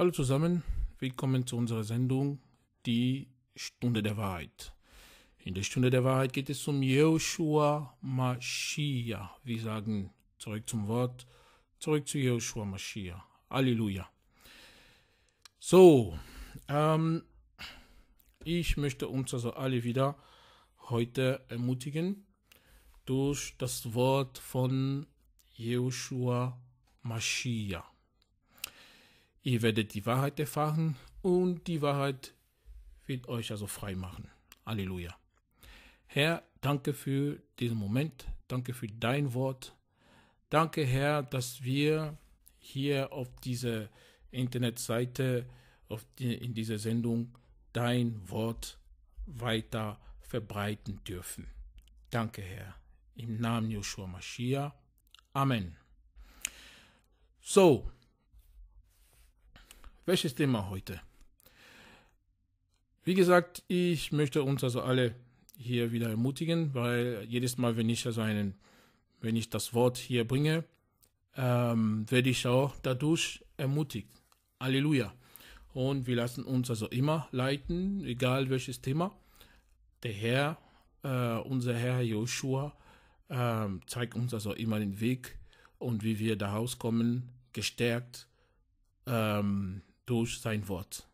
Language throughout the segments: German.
Hallo zusammen, willkommen zu unserer Sendung Die Stunde der Wahrheit. In der Stunde der Wahrheit geht es um Joshua Mashiach. Wir sagen zurück zum Wort, zurück zu Joshua Mashiach. Halleluja. So, ähm, ich möchte uns also alle wieder heute ermutigen durch das Wort von Joshua Mashiach. Ihr werdet die Wahrheit erfahren und die Wahrheit wird euch also frei machen. Halleluja. Herr, danke für diesen Moment. Danke für dein Wort. Danke, Herr, dass wir hier auf dieser Internetseite, auf die, in dieser Sendung dein Wort weiter verbreiten dürfen. Danke, Herr. Im Namen Joshua Mashiach. Amen. So, welches Thema heute? Wie gesagt, ich möchte uns also alle hier wieder ermutigen, weil jedes Mal, wenn ich also einen, wenn ich das Wort hier bringe, ähm, werde ich auch dadurch ermutigt. Halleluja. Und wir lassen uns also immer leiten, egal welches Thema. Der Herr, äh, unser Herr Joshua, äh, zeigt uns also immer den Weg und wie wir da rauskommen, gestärkt, ähm, durch sein Wort.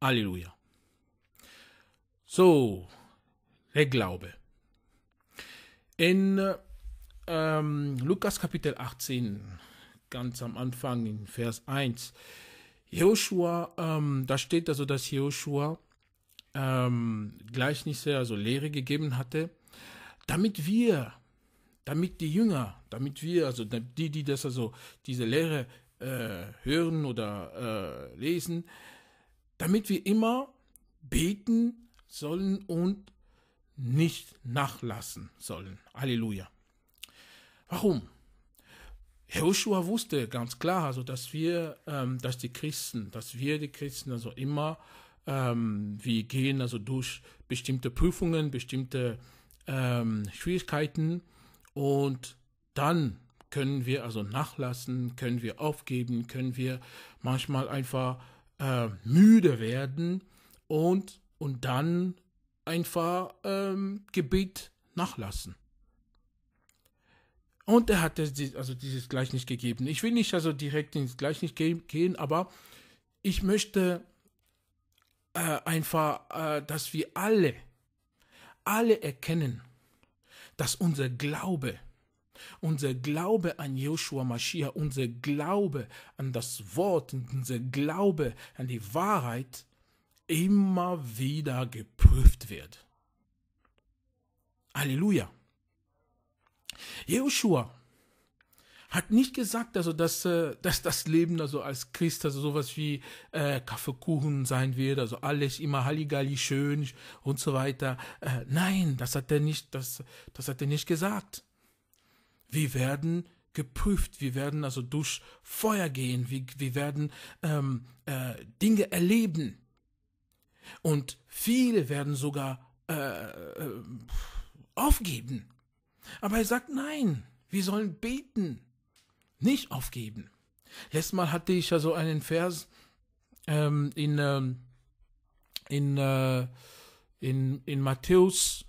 Halleluja. So, der Glaube. In ähm, Lukas Kapitel 18, ganz am Anfang in Vers 1, Joshua, ähm, da steht also, dass Joshua ähm, Gleichnisse, also Lehre gegeben hatte, damit wir, damit die Jünger, damit wir, also die, die das also diese Lehre äh, hören oder äh, lesen, damit wir immer beten sollen und nicht nachlassen sollen. Halleluja. Warum? Joshua wusste ganz klar, also dass wir, ähm, dass die Christen, dass wir die Christen also immer, ähm, wir gehen also durch bestimmte Prüfungen, bestimmte ähm, Schwierigkeiten und dann können wir also nachlassen? Können wir aufgeben? Können wir manchmal einfach äh, müde werden und, und dann einfach ähm, Gebet nachlassen? Und er hat das, also dieses Gleichnis gegeben. Ich will nicht also direkt ins Gleichnis gehen, aber ich möchte äh, einfach, äh, dass wir alle, alle erkennen, dass unser Glaube unser Glaube an Joshua Mashiach, unser Glaube an das Wort, unser Glaube an die Wahrheit immer wieder geprüft wird. Halleluja. Joshua hat nicht gesagt, also dass, äh, dass das Leben also als Christ also sowas wie äh, Kaffeekuchen sein wird, also alles immer Halligalli schön und so weiter. Äh, nein, das hat er nicht, das, das hat er nicht gesagt wir werden geprüft, wir werden also durch Feuer gehen, wir, wir werden ähm, äh, Dinge erleben. Und viele werden sogar äh, äh, aufgeben. Aber er sagt, nein, wir sollen beten, nicht aufgeben. Letztes Mal hatte ich also einen Vers ähm, in, ähm, in, äh, in, in Matthäus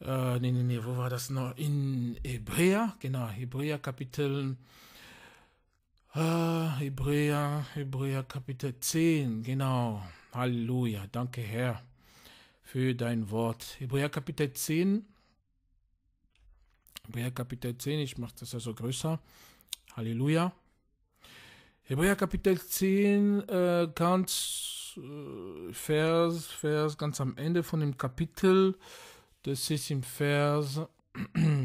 äh, nee, nee, nee, wo war das noch? In Hebräer, genau, Hebräer Kapitel, äh, Hebräer, Hebräer Kapitel 10, genau. Halleluja, danke Herr für dein Wort. Hebräer Kapitel 10, Hebräer Kapitel 10, ich mache das also größer. Halleluja. Hebräer Kapitel 10, äh, ganz, äh, Vers, Vers, ganz am Ende von dem Kapitel, das ist im Vers,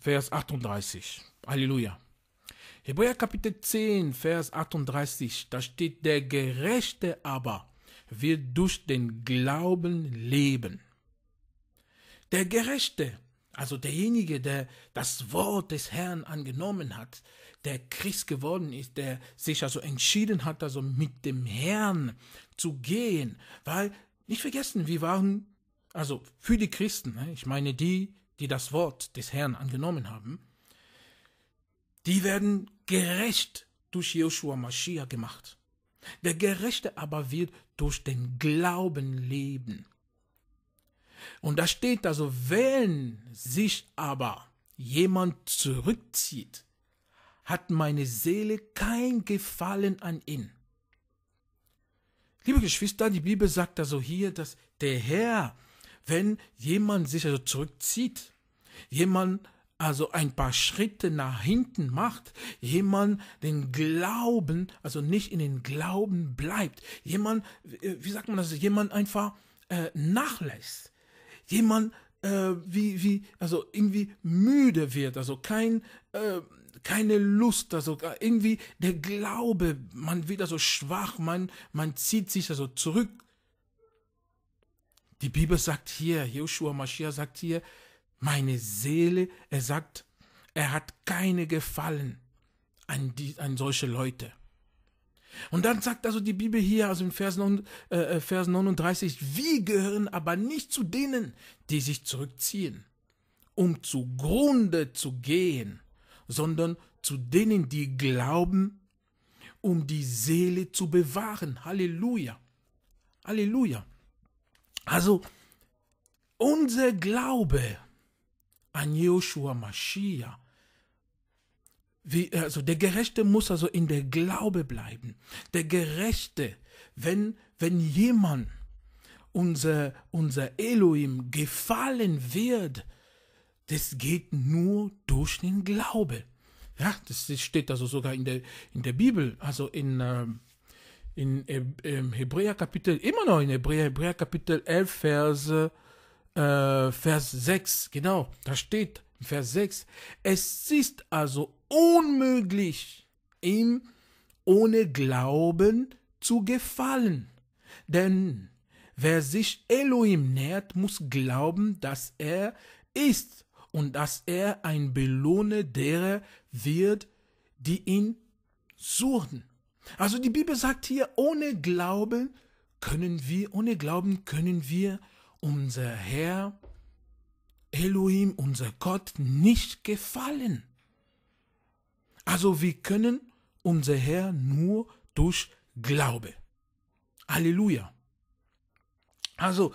Vers 38. Halleluja. Hebräer Kapitel 10, Vers 38, da steht, der Gerechte aber wird durch den Glauben leben. Der Gerechte, also derjenige, der das Wort des Herrn angenommen hat, der Christ geworden ist, der sich also entschieden hat, also mit dem Herrn zu gehen, weil, nicht vergessen, wir waren also für die Christen, ne, ich meine die, die das Wort des Herrn angenommen haben, die werden gerecht durch Joshua Mashiach gemacht. Der Gerechte aber wird durch den Glauben leben. Und da steht also, wenn sich aber jemand zurückzieht, hat meine Seele kein Gefallen an ihn. Liebe Geschwister, die Bibel sagt also hier, dass der Herr wenn jemand sich also zurückzieht, jemand also ein paar Schritte nach hinten macht, jemand den Glauben, also nicht in den Glauben bleibt, jemand, äh, wie sagt man das, jemand einfach äh, nachlässt, jemand äh, wie, wie, also irgendwie müde wird, also kein, äh, keine Lust, also äh, irgendwie der Glaube, man wird also schwach, man, man zieht sich also zurück, die Bibel sagt hier, Joshua Mashiach sagt hier, meine Seele, er sagt, er hat keine Gefallen an, die, an solche Leute. Und dann sagt also die Bibel hier, also in Vers, 9, äh, Vers 39, wir gehören aber nicht zu denen, die sich zurückziehen, um zugrunde zu gehen, sondern zu denen, die glauben, um die Seele zu bewahren. Halleluja. Halleluja. Also, unser Glaube an Joshua Mashiach, also der Gerechte muss also in der Glaube bleiben. Der Gerechte, wenn, wenn jemand, unser, unser Elohim, gefallen wird, das geht nur durch den Glaube. Ja, das steht also sogar in der, in der Bibel, also in, ähm, in Hebräer Kapitel, immer noch in Hebräer, Hebräer Kapitel 11, Vers, äh, Vers 6, genau, da steht Vers 6, es ist also unmöglich, ihm ohne Glauben zu gefallen. Denn wer sich Elohim nähert, muss glauben, dass er ist und dass er ein Belohner derer wird, die ihn suchen. Also die Bibel sagt hier, ohne Glauben können wir, ohne Glauben können wir unser Herr, Elohim, unser Gott nicht gefallen. Also wir können unser Herr nur durch Glaube. Halleluja. Also,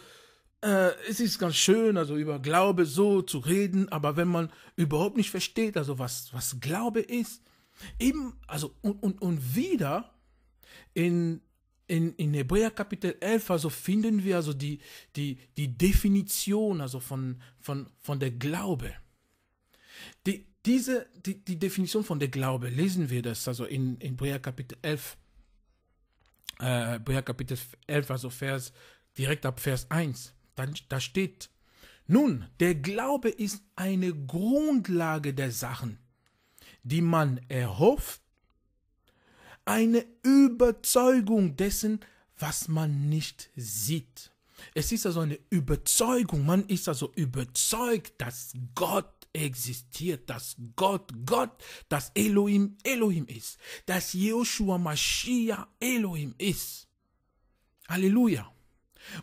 äh, es ist ganz schön, also über Glaube so zu reden, aber wenn man überhaupt nicht versteht, also was, was Glaube ist, Eben, also, und, und, und wieder in, in, in Hebräer Kapitel 11, also finden wir also die, die, die Definition, also von, von, von der Glaube. Die, diese, die, die Definition von der Glaube, lesen wir das, also in, in Hebräer Kapitel 11, äh, Kapitel 11, also Vers, direkt ab Vers 1, dann, da steht, nun, der Glaube ist eine Grundlage der Sachen die man erhofft, eine Überzeugung dessen, was man nicht sieht. Es ist also eine Überzeugung, man ist also überzeugt, dass Gott existiert, dass Gott Gott, dass Elohim Elohim ist, dass Joshua Mashiach Elohim ist. Halleluja.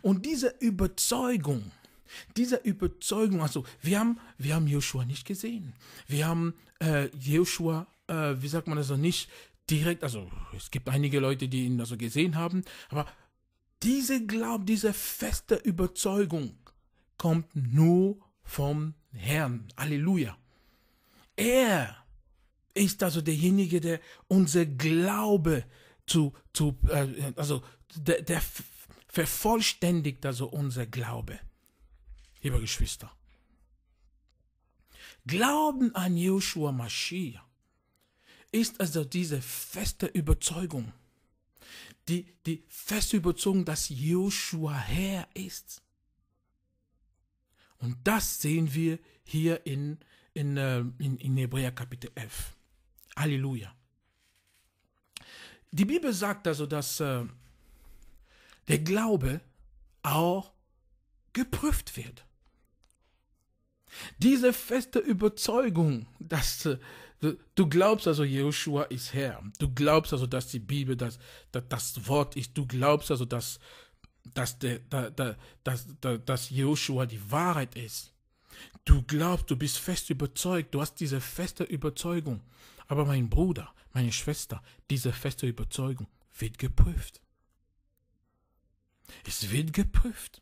Und diese Überzeugung dieser Überzeugung, also wir haben, wir haben Joshua nicht gesehen. Wir haben äh, Joshua, äh, wie sagt man das noch nicht, direkt, also es gibt einige Leute, die ihn also gesehen haben, aber diese Glaube, diese feste Überzeugung kommt nur vom Herrn. Halleluja. Er ist also derjenige, der unser Glaube zu, zu äh, also der, der vervollständigt also unser Glaube liebe Geschwister. Glauben an Joshua Mashiach ist also diese feste Überzeugung, die, die feste Überzeugung, dass Joshua Herr ist. Und das sehen wir hier in, in, äh, in, in Hebräer Kapitel 11. Halleluja. Die Bibel sagt also, dass äh, der Glaube auch geprüft wird. Diese feste Überzeugung, dass äh, du, du glaubst also, Jehoshua ist Herr. Du glaubst also, dass die Bibel das, das, das Wort ist. Du glaubst also, dass, dass, der, dass, dass Jehoshua die Wahrheit ist. Du glaubst, du bist fest überzeugt, du hast diese feste Überzeugung. Aber mein Bruder, meine Schwester, diese feste Überzeugung wird geprüft. Es wird geprüft.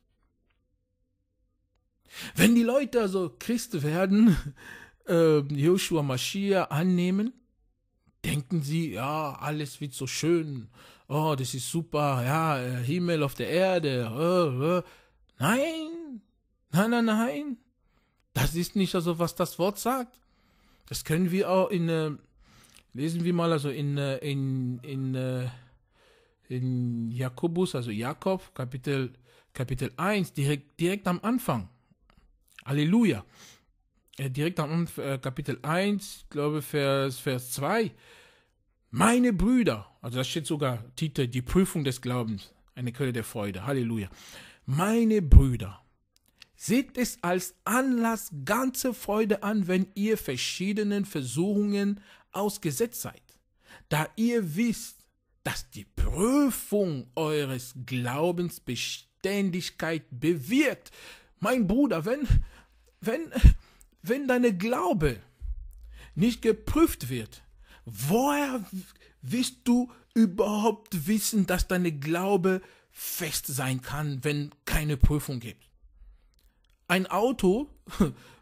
Wenn die Leute also Christ werden, äh, Joshua Mashiach annehmen, denken sie, ja, alles wird so schön, oh, das ist super, ja, äh, Himmel auf der Erde, äh, äh. nein, nein, nein, nein, das ist nicht also, was das Wort sagt. Das können wir auch in, äh, lesen wir mal also in, äh, in, in, äh, in Jakobus, also Jakob, Kapitel, Kapitel 1, direkt, direkt am Anfang. Halleluja. Äh, direkt am äh, Kapitel 1, glaube Vers, Vers 2. Meine Brüder, also da steht sogar Titel, die Prüfung des Glaubens, eine Quelle der Freude. Halleluja. Meine Brüder, seht es als Anlass ganze Freude an, wenn ihr verschiedenen Versuchungen ausgesetzt seid, da ihr wisst, dass die Prüfung eures Glaubens Beständigkeit bewirkt mein Bruder, wenn, wenn, wenn deine Glaube nicht geprüft wird, woher wirst du überhaupt wissen, dass deine Glaube fest sein kann, wenn keine Prüfung gibt? Ein Auto,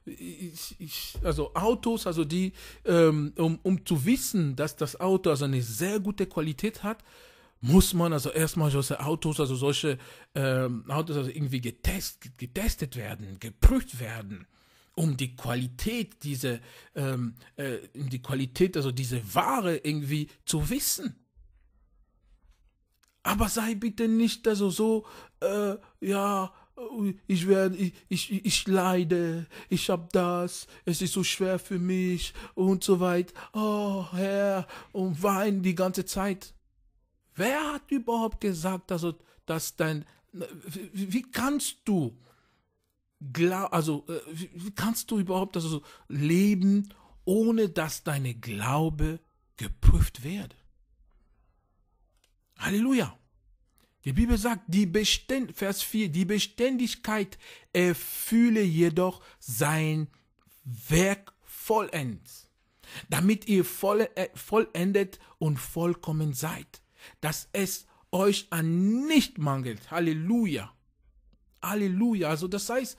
ich, ich, also Autos, also die, ähm, um, um zu wissen, dass das Auto also eine sehr gute Qualität hat, muss man also erstmal solche Autos, also solche ähm, Autos also irgendwie getest, getestet werden, geprüft werden, um die Qualität diese, ähm, äh, die Qualität, also diese Ware irgendwie zu wissen. Aber sei bitte nicht also so, äh, ja, ich werde, ich, ich, ich leide, ich hab das, es ist so schwer für mich und so weiter. Oh Herr, und wein die ganze Zeit. Wer hat überhaupt gesagt, dass, dass dein, wie, kannst du, also, äh, wie, kannst du überhaupt also leben, ohne dass deine Glaube geprüft wird? Halleluja. Die Bibel sagt, die Beständ, Vers 4, die Beständigkeit erfülle jedoch sein Werk vollends, damit ihr äh, vollendet und vollkommen seid, dass es euch an nicht mangelt. Halleluja. Halleluja. Also das heißt,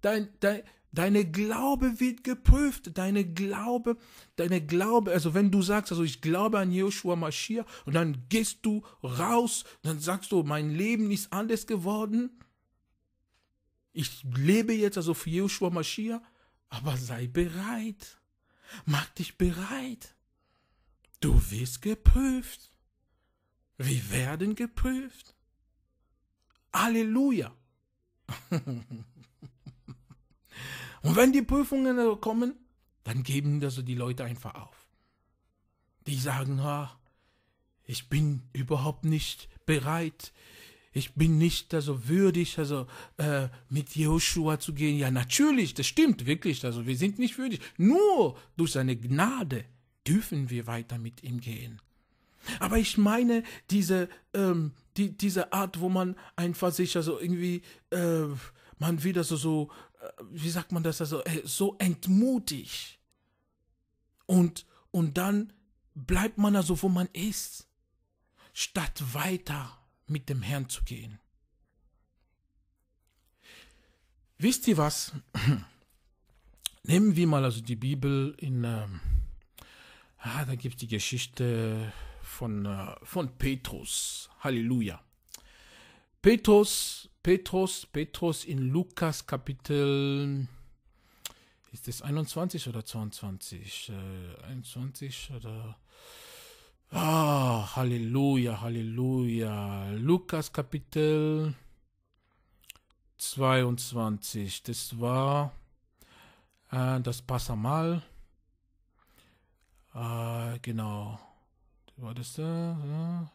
dein, dein, deine Glaube wird geprüft. Deine Glaube, deine Glaube, also wenn du sagst, also ich glaube an Joshua Mashiach und dann gehst du raus, dann sagst du, mein Leben ist anders geworden. Ich lebe jetzt also für Joshua Mashiach, aber sei bereit. Mach dich bereit. Du wirst geprüft. Wir werden geprüft. Halleluja. Und wenn die Prüfungen kommen, dann geben das die Leute einfach auf. Die sagen, ah, ich bin überhaupt nicht bereit. Ich bin nicht also würdig, also äh, mit Joshua zu gehen. Ja, natürlich, das stimmt wirklich. Also wir sind nicht würdig. Nur durch seine Gnade dürfen wir weiter mit ihm gehen. Aber ich meine, diese, ähm, die, diese Art, wo man einfach sich also irgendwie, äh, man wieder so, also so, äh, wie sagt man das, also, äh, so entmutigt. Und, und dann bleibt man also, wo man ist, statt weiter mit dem Herrn zu gehen. Wisst ihr was? Nehmen wir mal also die Bibel in, ähm, ah, da gibt es die Geschichte, von, äh, von Petrus. Halleluja. Petrus, Petrus, Petrus in Lukas Kapitel, ist das 21 oder 22? 21 äh, oder... Ah, Halleluja, Halleluja. Lukas Kapitel 22, das war äh, das Passamal. Äh, genau war das da? Ja.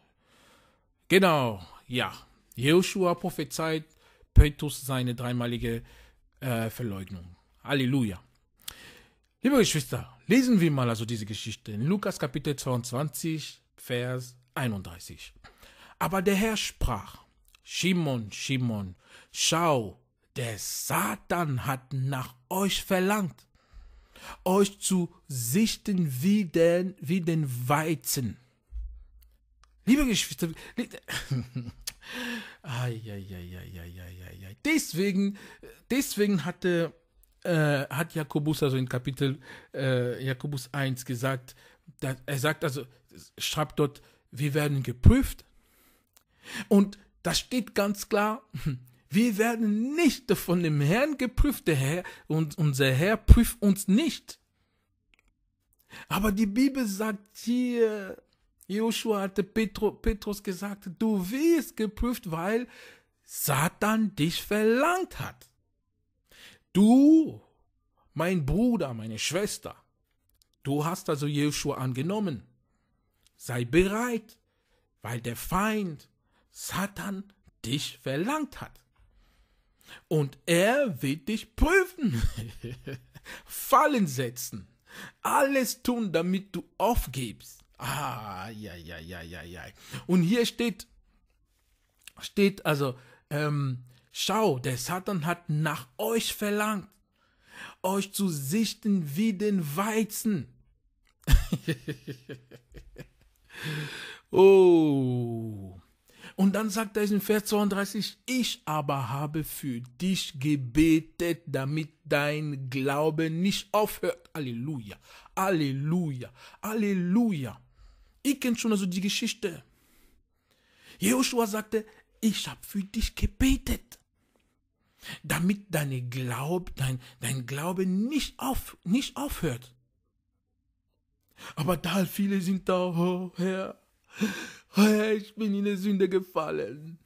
Genau, ja. Joshua prophezeit Petrus seine dreimalige äh, Verleugnung. Halleluja. Liebe Geschwister, lesen wir mal also diese Geschichte in Lukas Kapitel 22, Vers 31. Aber der Herr sprach, Shimon, Shimon, schau, der Satan hat nach euch verlangt, euch zu sichten wie den, wie den Weizen. Liebe Geschwister, li deswegen, deswegen hatte, äh, hat Jakobus also in Kapitel äh, Jakobus 1 gesagt, er sagt also, schreibt dort, wir werden geprüft und das steht ganz klar, wir werden nicht von dem Herrn geprüft, der Herr und unser Herr prüft uns nicht. Aber die Bibel sagt hier Joshua hatte Petru, Petrus gesagt, du wirst geprüft, weil Satan dich verlangt hat. Du, mein Bruder, meine Schwester, du hast also Joshua angenommen. Sei bereit, weil der Feind, Satan, dich verlangt hat. Und er wird dich prüfen, Fallen setzen, alles tun, damit du aufgibst. Ah, ja, ja, ja, ja, ja. Und hier steht, steht also, ähm, schau, der Satan hat nach euch verlangt, euch zu sichten wie den Weizen. oh. Und dann sagt er in Vers 32, ich aber habe für dich gebetet, damit dein Glaube nicht aufhört. Halleluja, Halleluja, Halleluja. Ich kenne schon also die Geschichte. Joshua sagte, ich habe für dich gebetet, damit deine Glaub, dein, dein Glaube nicht, auf, nicht aufhört. Aber da viele sind da, oh Herr, oh Herr, ich bin in der Sünde gefallen.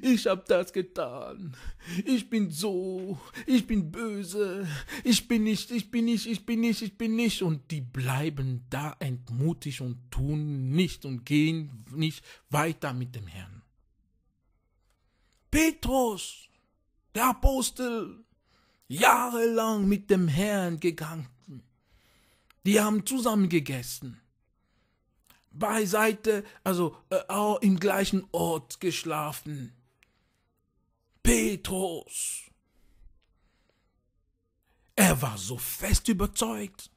Ich hab das getan. Ich bin so, ich bin böse, ich bin nicht, ich bin nicht, ich bin nicht, ich bin nicht. Und die bleiben da entmutigt und tun nicht und gehen nicht weiter mit dem Herrn. Petrus, der Apostel, jahrelang mit dem Herrn gegangen. Die haben zusammen gegessen beiseite, also äh, im gleichen Ort geschlafen. Petrus. Er war so fest überzeugt.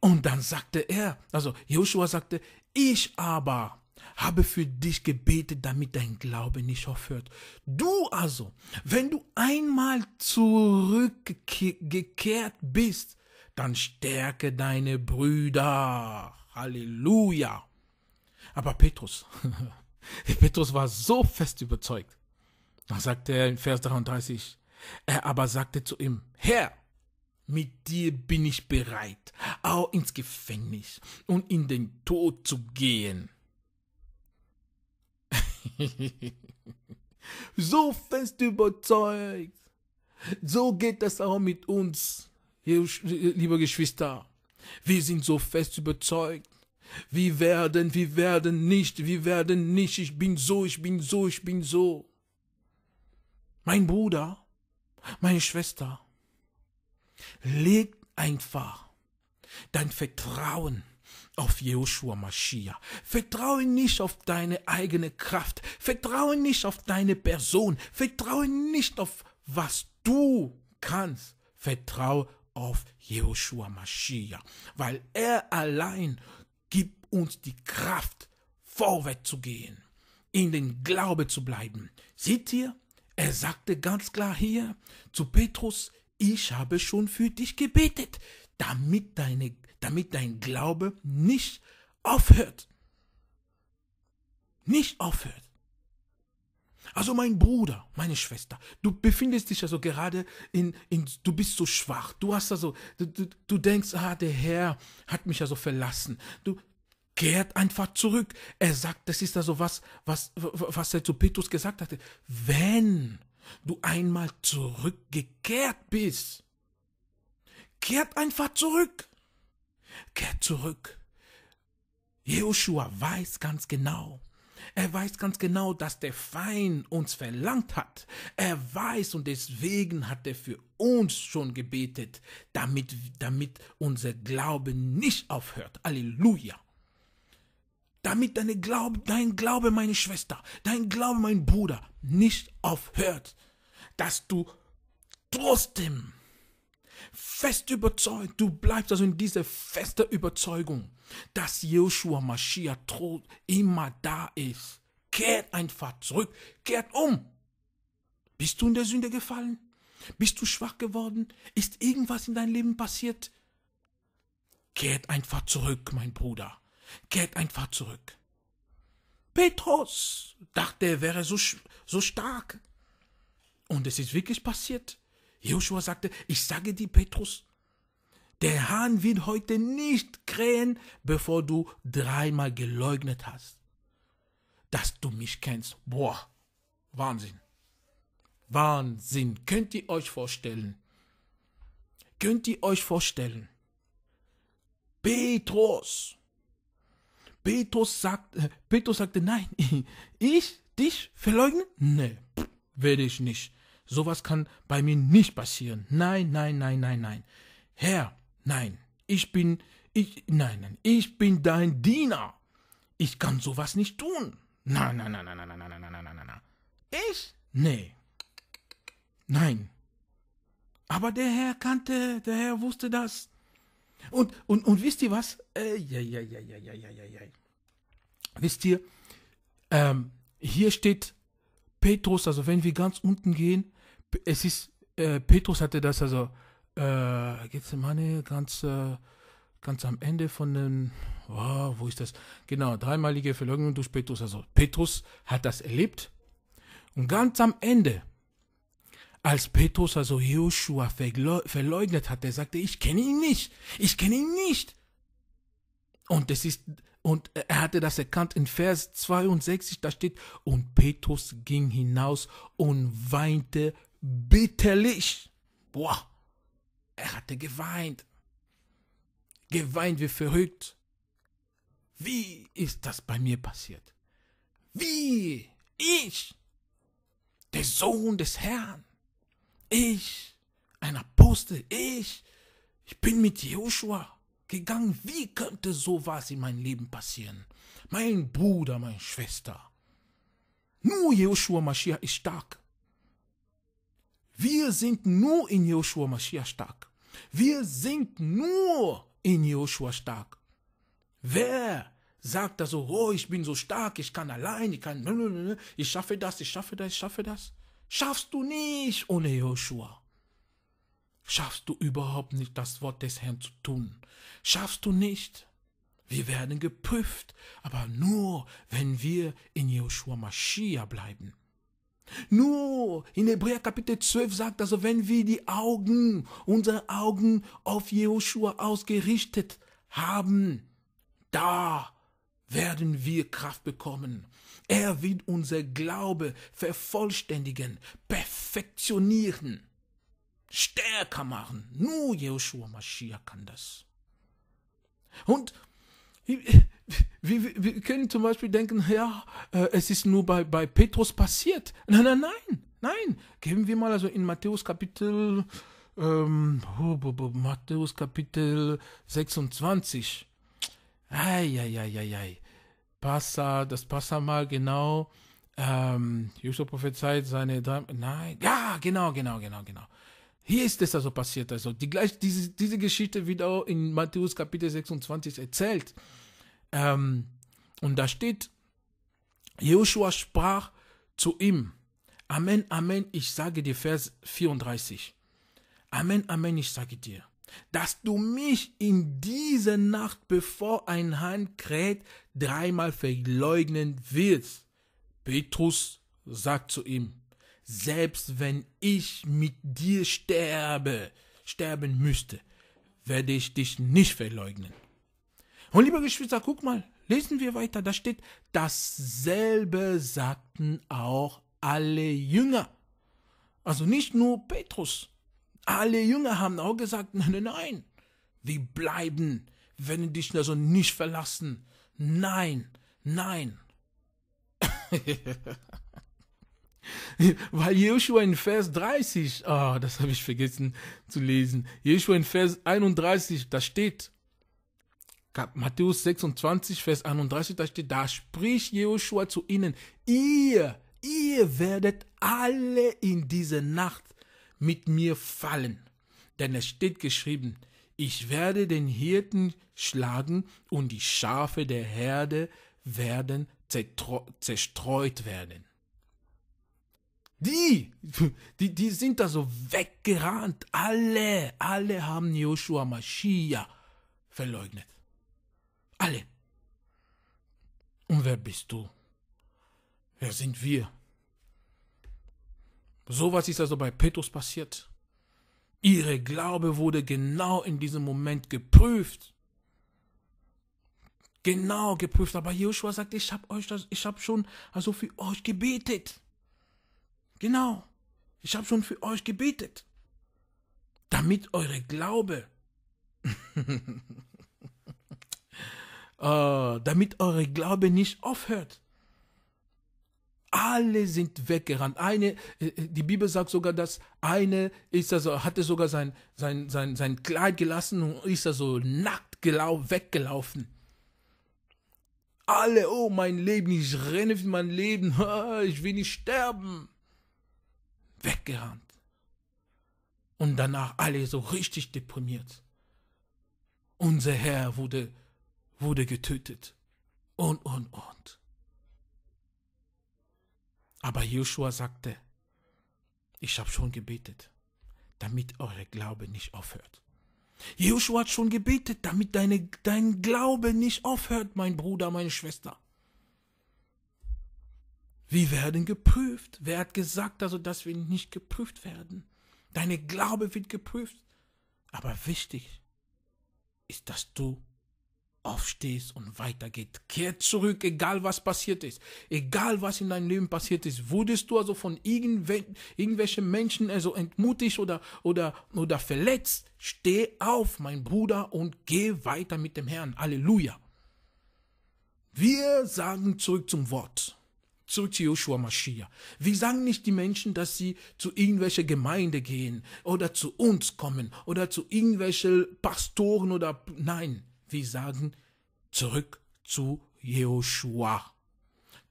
Und dann sagte er, also Joshua sagte, ich aber habe für dich gebetet, damit dein Glaube nicht aufhört. Du also, wenn du einmal zurückgekehrt bist, dann stärke deine Brüder. Halleluja. Aber Petrus, Petrus war so fest überzeugt. Da sagte er in Vers 33, er aber sagte zu ihm, Herr, mit dir bin ich bereit, auch ins Gefängnis und in den Tod zu gehen. so fest überzeugt. So geht das auch mit uns liebe Geschwister, wir sind so fest überzeugt. Wir werden, wir werden nicht, wir werden nicht, ich bin so, ich bin so, ich bin so. Mein Bruder, meine Schwester, leg einfach dein Vertrauen auf Joshua Mashiach. Vertraue nicht auf deine eigene Kraft. Vertraue nicht auf deine Person. Vertraue nicht auf was du kannst. Vertraue auf Jehoshua Mashiach, weil er allein gibt uns die Kraft, vorwärts zu gehen, in den Glaube zu bleiben. Seht ihr, er sagte ganz klar hier zu Petrus, ich habe schon für dich gebetet, damit, deine, damit dein Glaube nicht aufhört. Nicht aufhört. Also mein Bruder, meine Schwester, du befindest dich also gerade in, in du bist so schwach, du hast also, du, du, du denkst, ah, der Herr hat mich also verlassen. Du, kehrt einfach zurück. Er sagt, das ist also was, was, was er zu Petrus gesagt hatte. Wenn du einmal zurückgekehrt bist, kehrt einfach zurück. Kehrt zurück. Joshua weiß ganz genau, er weiß ganz genau, dass der Feind uns verlangt hat. Er weiß und deswegen hat er für uns schon gebetet, damit, damit unser Glaube nicht aufhört. Halleluja. Damit deine Glaube, dein Glaube, meine Schwester, dein Glaube, mein Bruder, nicht aufhört. Dass du trotzdem fest überzeugt, du bleibst also in dieser festen Überzeugung, dass Joshua Mashiach Tod immer da ist. Kehrt einfach zurück, kehrt um. Bist du in der Sünde gefallen? Bist du schwach geworden? Ist irgendwas in deinem Leben passiert? Kehrt einfach zurück, mein Bruder. Kehrt einfach zurück. Petrus dachte, er wäre so, so stark. Und es ist wirklich passiert. Joshua sagte, ich sage dir, Petrus, der Hahn wird heute nicht krähen, bevor du dreimal geleugnet hast, dass du mich kennst. Boah, Wahnsinn. Wahnsinn. Könnt ihr euch vorstellen? Könnt ihr euch vorstellen? Petrus. Petrus, sagt, äh, Petrus sagte, nein, ich dich verleugnen? Nee, werde ich nicht. Sowas kann bei mir nicht passieren. Nein, nein, nein, nein, nein. Herr, nein, ich bin, ich, nein, nein, ich bin dein Diener. Ich kann sowas nicht tun. Nein, nein, nein, nein, nein, nein, nein, nein, nein, nein, nein. Ich? Nee. Nein. Aber der Herr kannte, der Herr wusste das. Und, und, und wisst ihr was? Äh, ja, ja, ja, ja, ja, ja, ja, ja. Wisst ihr, ähm, hier steht Petrus, also wenn wir ganz unten gehen, es ist, äh, Petrus hatte das, also, äh, Gethsemane, ganz, äh, ganz am Ende von dem, oh, wo ist das? Genau, dreimalige Verleugnung durch Petrus. Also Petrus hat das erlebt. Und ganz am Ende, als Petrus also Joshua verleugnet hat, er sagte, ich kenne ihn nicht, ich kenne ihn nicht. Und es ist, und er hatte das erkannt in Vers 62, da steht, und Petrus ging hinaus und weinte bitterlich. Boah, er hatte geweint. Geweint wie verrückt. Wie ist das bei mir passiert? Wie ich, der Sohn des Herrn, ich, ein Apostel, ich, ich bin mit Joshua gegangen. Wie könnte sowas in mein Leben passieren? Mein Bruder, meine Schwester. Nur Joshua Mashiach ist stark. Wir sind nur in Joshua Mashiach stark. Wir sind nur in Joshua stark. Wer sagt da so, oh, ich bin so stark, ich kann allein, ich kann, ich schaffe das, ich schaffe das, ich schaffe das? Schaffst du nicht ohne Joshua. Schaffst du überhaupt nicht, das Wort des Herrn zu tun. Schaffst du nicht. Wir werden geprüft, aber nur, wenn wir in Joshua Mashiach bleiben. Nur in Hebräer Kapitel 12 sagt, also wenn wir die Augen, unsere Augen auf Joshua ausgerichtet haben, da werden wir Kraft bekommen. Er wird unser Glaube vervollständigen, perfektionieren, stärker machen. Nur Joshua Mashiach kann das. Und wir, wir können zum Beispiel denken, ja, äh, es ist nur bei, bei Petrus passiert. Nein, nein, nein, nein. Geben wir mal also in Matthäus Kapitel, ähm, Matthäus Kapitel 26. Eieieiei. Passa, das Passa mal genau. Ähm, Josef prophezeit seine drei, nein, ja, genau, genau, genau, genau. Hier ist es also passiert, also die gleich, diese, diese Geschichte wird auch in Matthäus Kapitel 26 erzählt. Ähm, und da steht, Joshua sprach zu ihm, Amen, Amen, ich sage dir, Vers 34. Amen, Amen, ich sage dir, dass du mich in dieser Nacht, bevor ein Hahn kräht, dreimal verleugnen wirst. Petrus sagt zu ihm, selbst wenn ich mit dir sterbe, sterben müsste, werde ich dich nicht verleugnen. Und liebe Geschwister, guck mal, lesen wir weiter, da steht, dasselbe sagten auch alle Jünger. Also nicht nur Petrus. Alle Jünger haben auch gesagt, nein, nein, nein, wir bleiben, wenn werden dich also nicht verlassen. Nein, nein. Weil Joshua in Vers 30, oh, ah, das habe ich vergessen zu lesen, Joshua in Vers 31, da steht, Matthäus 26, Vers 31, da steht, da spricht Joshua zu ihnen, ihr, ihr werdet alle in dieser Nacht mit mir fallen. Denn es steht geschrieben, ich werde den Hirten schlagen und die Schafe der Herde werden zerstreut werden. Die, die, die sind da so weggerannt. Alle, alle haben Joshua Mashiach verleugnet. Alle. Und wer bist du? Wer sind wir? So was ist also bei Petrus passiert. Ihre Glaube wurde genau in diesem Moment geprüft. Genau geprüft. Aber Joshua sagt, ich habe euch das, ich habe schon also für euch gebetet. Genau. Ich habe schon für euch gebetet. Damit eure Glaube Äh, damit eure Glaube nicht aufhört. Alle sind weggerannt. Eine, äh, äh, die Bibel sagt sogar, dass eine ist also, hatte sogar sein, sein, sein, sein Kleid gelassen und ist also nackt gelau weggelaufen. Alle, oh mein Leben, ich renne für mein Leben, ich will nicht sterben. Weggerannt. Und danach alle so richtig deprimiert. Unser Herr wurde wurde getötet. Und, und, und. Aber Joshua sagte, ich habe schon gebetet, damit euer Glaube nicht aufhört. Joshua hat schon gebetet, damit deine, dein Glaube nicht aufhört, mein Bruder, meine Schwester. Wir werden geprüft. Wer hat gesagt, also, dass wir nicht geprüft werden? Deine Glaube wird geprüft. Aber wichtig ist, dass du aufstehst und weitergeht. Kehr zurück, egal was passiert ist. Egal was in deinem Leben passiert ist. Wurdest du also von irgendwel irgendwelchen Menschen also entmutigt oder, oder, oder verletzt? Steh auf, mein Bruder, und geh weiter mit dem Herrn. Halleluja. Wir sagen zurück zum Wort. Zurück zu Joshua Mashiach. Wir sagen nicht die Menschen, dass sie zu irgendwelcher Gemeinde gehen oder zu uns kommen oder zu irgendwelchen Pastoren oder nein die sagen, zurück zu Joshua.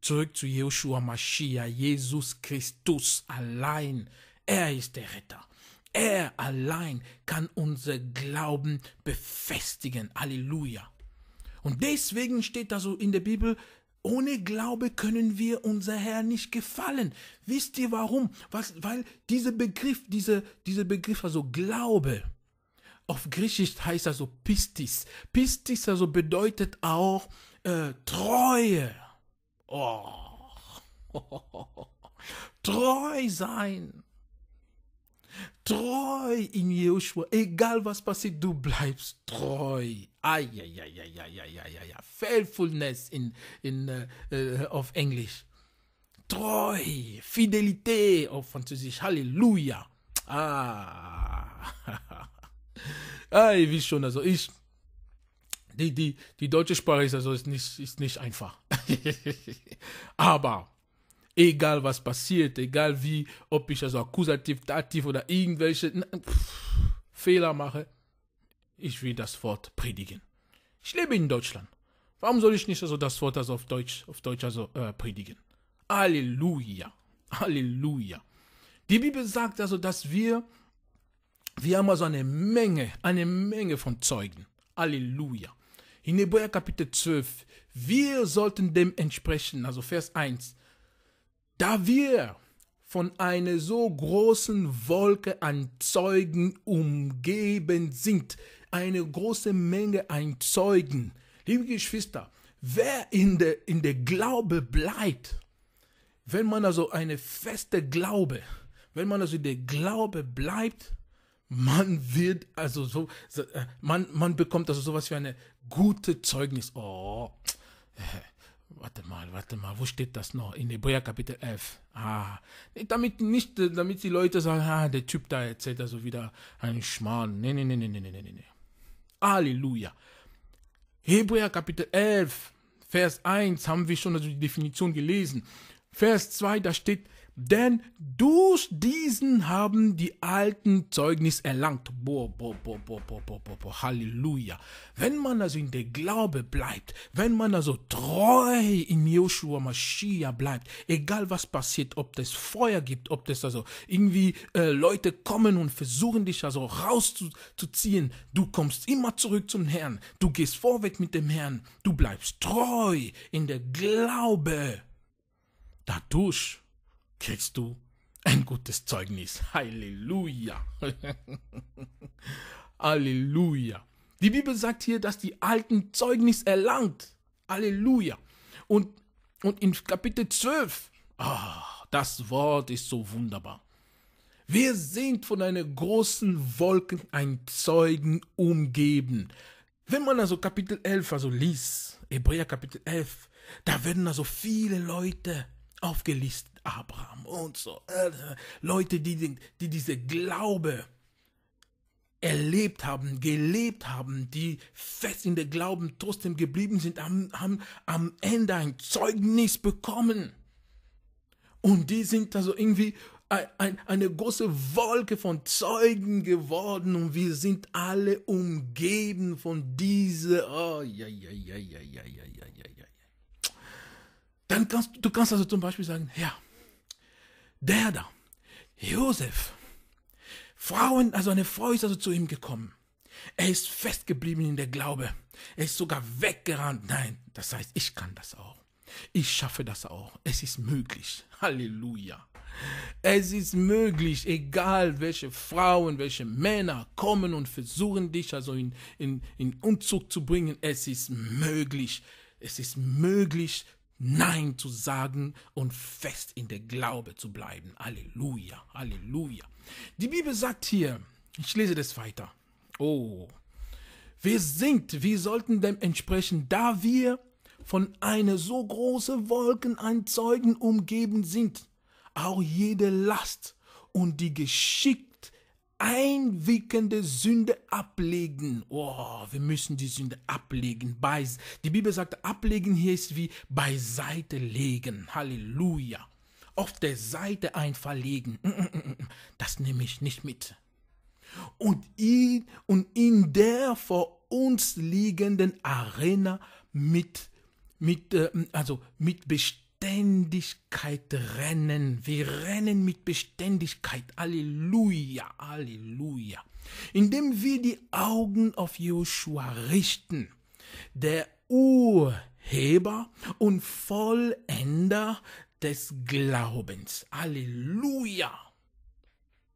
Zurück zu Joshua Mashiach, Jesus Christus allein. Er ist der Retter. Er allein kann unser Glauben befestigen. Halleluja. Und deswegen steht also in der Bibel, ohne Glaube können wir unser Herr nicht gefallen. Wisst ihr warum? Was, weil dieser Begriff, dieser, dieser Begriff, also Glaube, auf Griechisch heißt also Pistis. Pistis also bedeutet auch äh, Treue. Oh. Treu sein. Treu in Joshua. Egal was passiert, du bleibst treu. Ai, Faithfulness in, in, uh, auf Englisch. Treu, Fidelität auf Französisch. Halleluja. Ah. ah, ihr schon, also ich. Die, die, die deutsche Sprache ist also ist nicht, ist nicht einfach. Aber egal was passiert, egal wie, ob ich also Akkusativ, Dativ oder irgendwelche pff, Fehler mache, ich will das Wort predigen. Ich lebe in Deutschland. Warum soll ich nicht also das Wort also auf Deutsch, auf Deutsch also äh, predigen? Halleluja. Halleluja. Die Bibel sagt also, dass wir wir haben also eine Menge, eine Menge von Zeugen. Halleluja. In Hebräer Kapitel 12, wir sollten dem entsprechen, also Vers 1. Da wir von einer so großen Wolke an Zeugen umgeben sind, eine große Menge an Zeugen. Liebe Geschwister, wer in der, in der Glaube bleibt, wenn man also eine feste Glaube, wenn man also in der Glaube bleibt, man wird, also so, so, äh, man, man bekommt also sowas wie eine gute Zeugnis. Oh, äh, warte mal, warte mal, wo steht das noch? In Hebräer Kapitel 11. Ah, damit nicht, äh, damit die Leute sagen, ah, der Typ da erzählt also wieder einen Schmarrn. Nee, nee, nee, nee, nee, nee, nee, nee. Halleluja. Hebräer Kapitel 11, Vers 1 haben wir schon also die Definition gelesen. Vers 2, da steht, denn durch diesen haben die alten Zeugnis erlangt. Boah, boah, boah, boah, boah, boah, boah, boah, Halleluja. Wenn man also in der Glaube bleibt, wenn man also treu in Joshua Mashiach bleibt, egal was passiert, ob das Feuer gibt, ob das also irgendwie äh, Leute kommen und versuchen dich also rauszuziehen, du kommst immer zurück zum Herrn, du gehst vorweg mit dem Herrn, du bleibst treu in der Glaube. Dadurch kriegst du ein gutes Zeugnis. Halleluja. Halleluja. Die Bibel sagt hier, dass die Alten Zeugnis erlangt. Halleluja. Und, und in Kapitel 12, oh, ah, das Wort ist so wunderbar. Wir sind von einer großen Wolke ein Zeugen umgeben. Wenn man also Kapitel 11 also liest, Hebräer Kapitel 11, da werden also viele Leute aufgelistet. Abraham und so. Äh, Leute, die, den, die diese Glaube erlebt haben, gelebt haben, die fest in der Glauben trotzdem geblieben sind, haben, haben am Ende ein Zeugnis bekommen. Und die sind also irgendwie ein, ein, eine große Wolke von Zeugen geworden und wir sind alle umgeben von dieser. Oh, ja, ja, ja, ja, ja, ja, ja, ja, ja. Dann kannst du kannst also zum Beispiel sagen, ja, der da, Josef, Frauen, also eine Frau ist also zu ihm gekommen. Er ist festgeblieben in der Glaube. Er ist sogar weggerannt. Nein, das heißt, ich kann das auch. Ich schaffe das auch. Es ist möglich. Halleluja. Es ist möglich, egal welche Frauen, welche Männer kommen und versuchen dich also in, in, in Umzug zu bringen. Es ist möglich. Es ist möglich Nein zu sagen und fest in der Glaube zu bleiben. Halleluja, Halleluja. Die Bibel sagt hier, ich lese das weiter. Oh, wir sind, wir sollten dem entsprechen, da wir von einer so großen Wolken an Zeugen umgeben sind. Auch jede Last und die Geschick einwickende Sünde ablegen. Oh, wir müssen die Sünde ablegen. Die Bibel sagt, ablegen hier ist wie beiseite legen. Halleluja. Auf der Seite einfach legen. Mm, mm, mm, das nehme ich nicht mit. Und ihn und in der vor uns liegenden Arena mit, mit, äh, also mit Bestimmung Beständigkeit rennen. Wir rennen mit Beständigkeit. Halleluja, Halleluja. Indem wir die Augen auf Joshua richten, der Urheber und Vollender des Glaubens. Halleluja.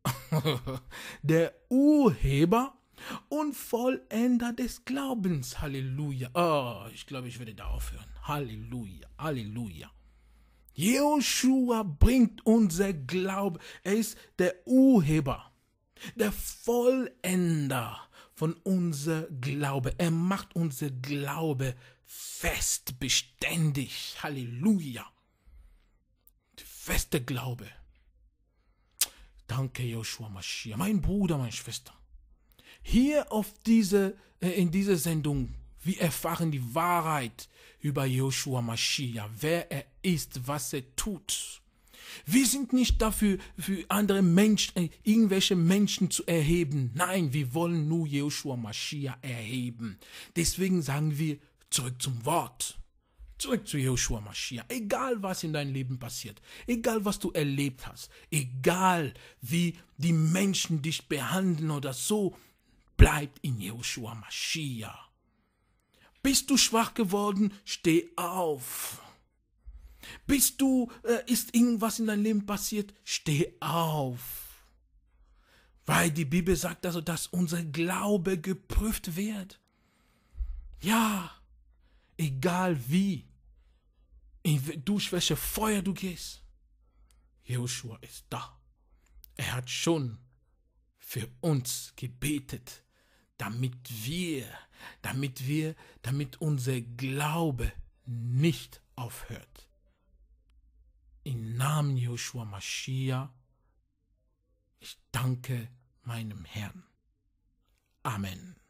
der Urheber und Vollender des Glaubens. Halleluja. Oh, ich glaube, ich werde da aufhören. Halleluja, Halleluja. Joshua bringt unser Glaube. Er ist der Urheber, der Vollender von unser Glaube. Er macht unser Glaube fest, beständig. Halleluja. feste Glaube. Danke, Joshua Mashiach. Mein Bruder, meine Schwester. Hier auf diese, äh, in dieser Sendung wir erfahren die Wahrheit über Joshua Mashiach, wer er ist, was er tut. Wir sind nicht dafür, für andere Menschen, äh, irgendwelche Menschen zu erheben. Nein, wir wollen nur Joshua Mashiach erheben. Deswegen sagen wir zurück zum Wort. Zurück zu Joshua Mashiach. Egal was in deinem Leben passiert, egal was du erlebt hast, egal wie die Menschen dich behandeln oder so, bleib in Joshua Mashiach. Bist du schwach geworden? Steh auf. Bist du, äh, ist irgendwas in deinem Leben passiert? Steh auf. Weil die Bibel sagt also, dass unser Glaube geprüft wird. Ja, egal wie, durch welche Feuer du gehst, Joshua ist da. Er hat schon für uns gebetet damit wir, damit wir, damit unser Glaube nicht aufhört. Im Namen Joshua Mashiach, ich danke meinem Herrn. Amen.